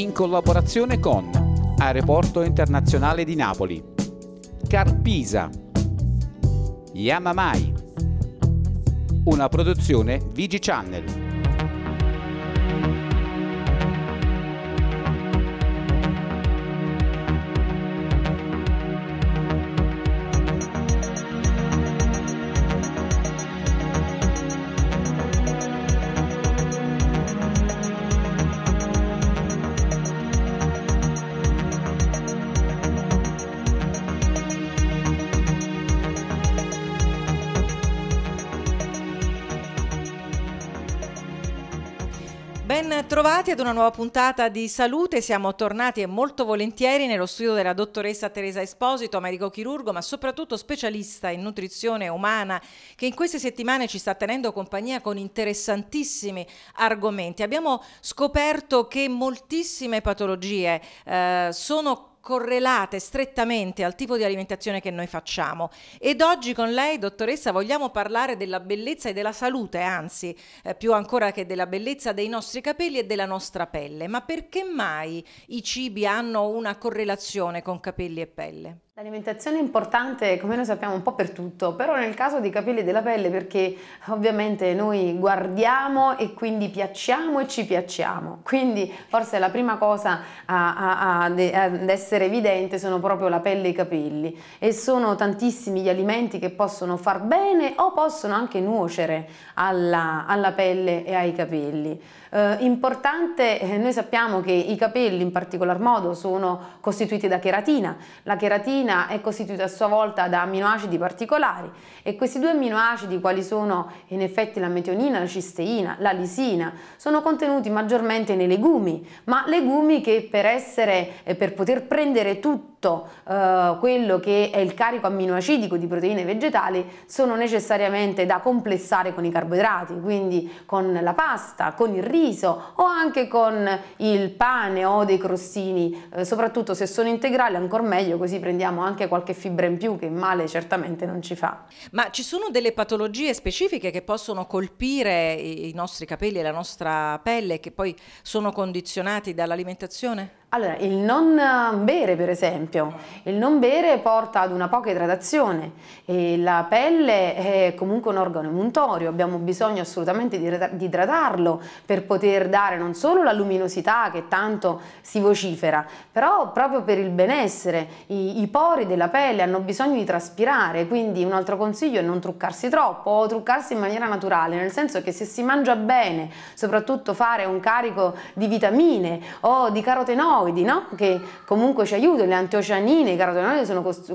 in collaborazione con Aeroporto Internazionale di Napoli, Carpisa, Yamamai, una produzione Vigi Channel. Ben trovati ad una nuova puntata di Salute, siamo tornati e molto volentieri nello studio della dottoressa Teresa Esposito, medico chirurgo ma soprattutto specialista in nutrizione umana che in queste settimane ci sta tenendo compagnia con interessantissimi argomenti. Abbiamo scoperto che moltissime patologie eh, sono correlate strettamente al tipo di alimentazione che noi facciamo. Ed oggi con lei, dottoressa, vogliamo parlare della bellezza e della salute, anzi, eh, più ancora che della bellezza dei nostri capelli e della nostra pelle. Ma perché mai i cibi hanno una correlazione con capelli e pelle? L'alimentazione è importante, come noi sappiamo, un po' per tutto, però nel caso dei capelli e della pelle perché ovviamente noi guardiamo e quindi piacciamo e ci piacciamo. Quindi forse la prima cosa a, a, a, ad essere evidente sono proprio la pelle e i capelli e sono tantissimi gli alimenti che possono far bene o possono anche nuocere alla, alla pelle e ai capelli. Eh, importante, eh, noi sappiamo che i capelli in particolar modo sono costituiti da cheratina, la cheratina è costituita a sua volta da amminoacidi particolari e questi due amminoacidi, quali sono in effetti la metionina, la cisteina, la lisina, sono contenuti maggiormente nei legumi, ma legumi che per essere, eh, per poter prendere tutto tutto eh, quello che è il carico amminoacidico di proteine vegetali sono necessariamente da complessare con i carboidrati, quindi con la pasta, con il riso o anche con il pane o dei crostini, eh, soprattutto se sono integrali ancora meglio, così prendiamo anche qualche fibra in più che male certamente non ci fa. Ma ci sono delle patologie specifiche che possono colpire i nostri capelli e la nostra pelle che poi sono condizionati dall'alimentazione? Allora, il non eh, bere per esempio, il non bere porta ad una poca idratazione e la pelle è comunque un organo emuntorio, abbiamo bisogno assolutamente di idratarlo per poter dare non solo la luminosità che tanto si vocifera, però proprio per il benessere, i, i pori della pelle hanno bisogno di traspirare, quindi un altro consiglio è non truccarsi troppo o truccarsi in maniera naturale, nel senso che se si mangia bene, soprattutto fare un carico di vitamine o di carotenoli, carotenoidi, no? che comunque ci aiutano, le antocianine, i carotenoidi sono, mm,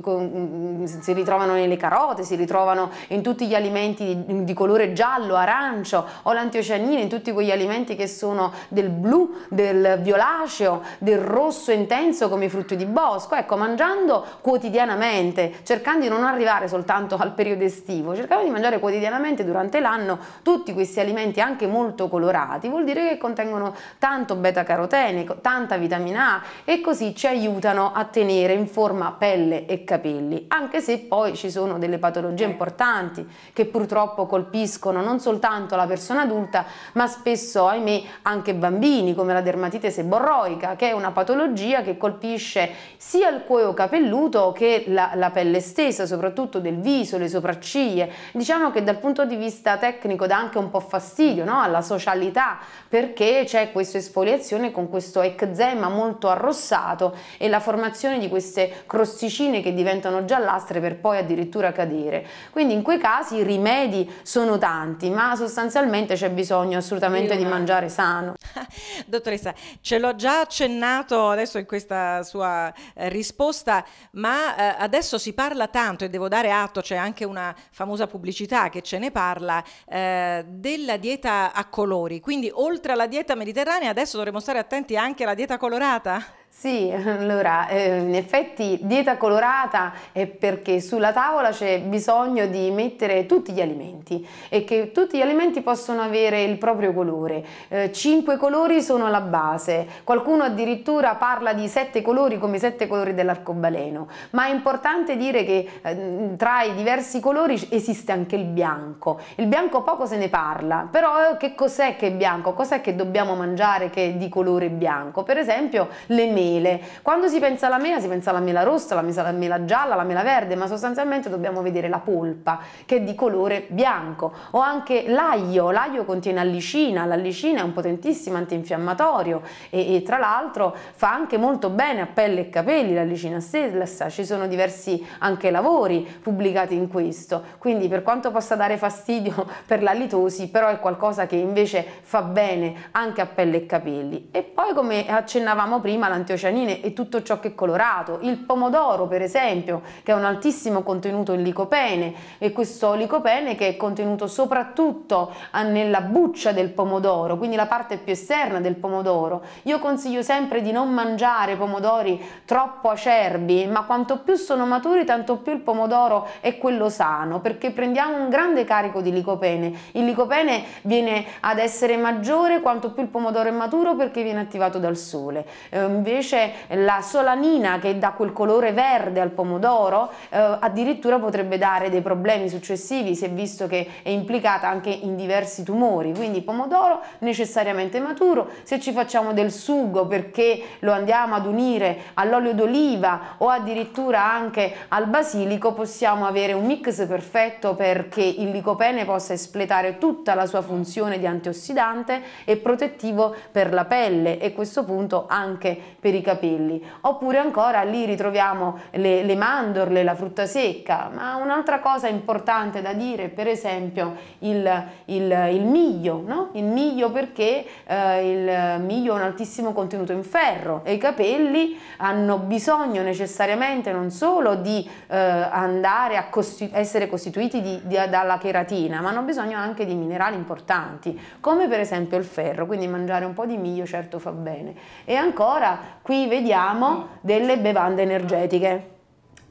mm, si ritrovano nelle carote, si ritrovano in tutti gli alimenti di, di colore giallo, arancio, o l'antiocianina in tutti quegli alimenti che sono del blu, del violaceo, del rosso intenso come i frutti di bosco. Ecco, mangiando quotidianamente, cercando di non arrivare soltanto al periodo estivo, cercando di mangiare quotidianamente durante l'anno tutti questi alimenti anche molto colorati, vuol dire che contengono tanto beta-carotene, tanta vitamina vitamina A e così ci aiutano a tenere in forma pelle e capelli, anche se poi ci sono delle patologie ecco. importanti che purtroppo colpiscono non soltanto la persona adulta, ma spesso, ahimè, anche bambini, come la dermatite seborroica, che è una patologia che colpisce sia il cuoio capelluto che la, la pelle stessa, soprattutto del viso, le sopracciglia. Diciamo che dal punto di vista tecnico dà anche un po' fastidio no? alla socialità, perché c'è questa esfoliazione con questo eczema molto molto arrossato e la formazione di queste crosticine che diventano giallastre per poi addirittura cadere. Quindi in quei casi i rimedi sono tanti, ma sostanzialmente c'è bisogno assolutamente di mangiare sano. Dottoressa, ce l'ho già accennato adesso in questa sua eh, risposta, ma eh, adesso si parla tanto e devo dare atto, c'è anche una famosa pubblicità che ce ne parla, eh, della dieta a colori. Quindi oltre alla dieta mediterranea adesso dovremmo stare attenti anche alla dieta colorata tá? Sì, allora, eh, in effetti dieta colorata è perché sulla tavola c'è bisogno di mettere tutti gli alimenti e che tutti gli alimenti possono avere il proprio colore. Eh, cinque colori sono la base, qualcuno addirittura parla di sette colori come i sette colori dell'arcobaleno, ma è importante dire che eh, tra i diversi colori esiste anche il bianco. Il bianco poco se ne parla, però eh, che cos'è che è bianco? Cos'è che dobbiamo mangiare che è di colore bianco? Per esempio le mele mele. Quando si pensa alla mela si pensa alla mela rossa, alla mela gialla, alla mela verde, ma sostanzialmente dobbiamo vedere la polpa che è di colore bianco o anche l'aglio, l'aglio contiene allicina, l'allicina è un potentissimo antinfiammatorio e, e tra l'altro fa anche molto bene a pelle e capelli l'allicina stessa, ci sono diversi anche lavori pubblicati in questo, quindi per quanto possa dare fastidio per la litosi, però è qualcosa che invece fa bene anche a pelle e capelli. E poi come accennavamo prima l'antiossidanti antocianine e tutto ciò che è colorato, il pomodoro per esempio che ha un altissimo contenuto in licopene e questo licopene che è contenuto soprattutto ah, nella buccia del pomodoro, quindi la parte più esterna del pomodoro. Io consiglio sempre di non mangiare pomodori troppo acerbi, ma quanto più sono maturi tanto più il pomodoro è quello sano perché prendiamo un grande carico di licopene. Il licopene viene ad essere maggiore quanto più il pomodoro è maturo perché viene attivato dal sole. Ehm, invece invece la solanina che dà quel colore verde al pomodoro eh, addirittura potrebbe dare dei problemi successivi, si è visto che è implicata anche in diversi tumori, quindi pomodoro necessariamente maturo, se ci facciamo del sugo perché lo andiamo ad unire all'olio d'oliva o addirittura anche al basilico possiamo avere un mix perfetto perché il licopene possa espletare tutta la sua funzione di antiossidante e protettivo per la pelle e questo punto anche per i capelli. Oppure ancora lì ritroviamo le, le mandorle, la frutta secca, ma un'altra cosa importante da dire, per esempio il, il, il miglio, no? il miglio perché eh, il miglio ha un altissimo contenuto in ferro e i capelli hanno bisogno necessariamente non solo di eh, andare a costitu essere costituiti di, di, dalla cheratina, ma hanno bisogno anche di minerali importanti, come per esempio il ferro, quindi mangiare un po' di miglio certo fa bene. E ancora Qui vediamo mm. delle bevande energetiche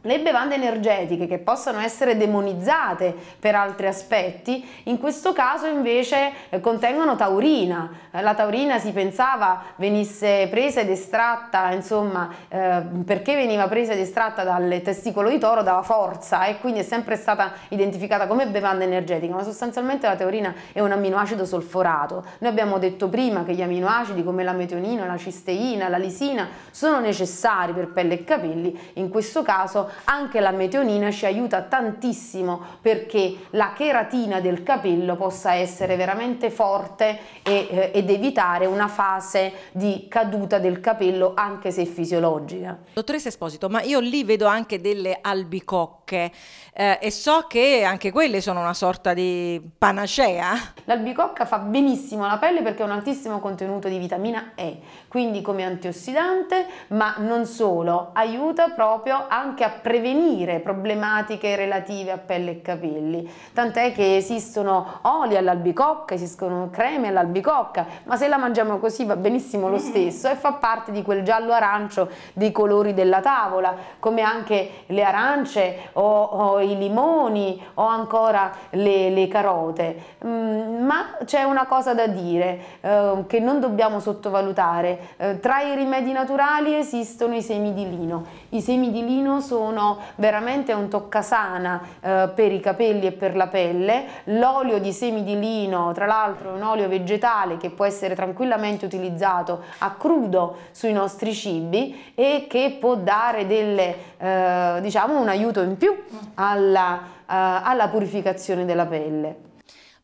le bevande energetiche che possono essere demonizzate per altri aspetti, in questo caso invece eh, contengono taurina. Eh, la taurina si pensava venisse presa ed estratta, insomma, eh, perché veniva presa ed estratta dal testicolo di toro, dalla forza e quindi è sempre stata identificata come bevanda energetica, ma sostanzialmente la taurina è un amminoacido solforato. Noi abbiamo detto prima che gli amminoacidi come la metionina, la cisteina, la lisina sono necessari per pelle e capelli, in questo caso anche la metionina ci aiuta tantissimo perché la cheratina del capello possa essere veramente forte e, eh, ed evitare una fase di caduta del capello anche se fisiologica. Dottoressa Esposito, ma io lì vedo anche delle albicocche bocche eh, e so che anche quelle sono una sorta di panacea. L'albicocca fa benissimo alla pelle perché ha un altissimo contenuto di vitamina E, quindi come antiossidante, ma non solo, aiuta proprio anche a prevenire problematiche relative a pelle e capelli. Tant'è che esistono oli all'albicocca, esistono creme all'albicocca, ma se la mangiamo così va benissimo lo mm. stesso e fa parte di quel giallo arancio dei colori della tavola, come anche le arance o, o i limoni o ancora le, le carote, mm, ma c'è una cosa da dire eh, che non dobbiamo sottovalutare, eh, tra i rimedi naturali esistono i semi di lino, i semi di lino sono veramente un toccasana eh, per i capelli e per la pelle, l'olio di semi di lino tra l'altro è un olio vegetale che può essere tranquillamente utilizzato a crudo sui nostri cibi e che può dare delle, eh, diciamo, un aiuto in più più alla, uh, alla purificazione della pelle.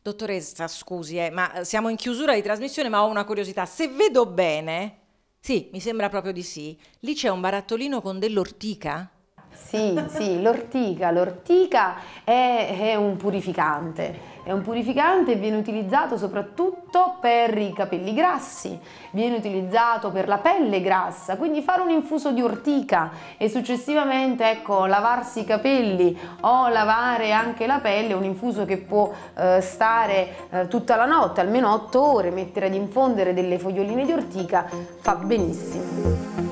Dottoressa, scusi, eh, ma siamo in chiusura di trasmissione, ma ho una curiosità. Se vedo bene, sì, mi sembra proprio di sì, lì c'è un barattolino con dell'ortica? Sì, sì, l'ortica. L'ortica è, è, un purificante. È un purificante e viene utilizzato soprattutto per i capelli grassi, viene utilizzato per la pelle grassa, quindi fare un infuso di ortica e successivamente ecco, lavarsi i capelli o lavare anche la pelle è un infuso che può eh, stare eh, tutta la notte, almeno 8 ore, mettere ad infondere delle foglioline di ortica fa benissimo.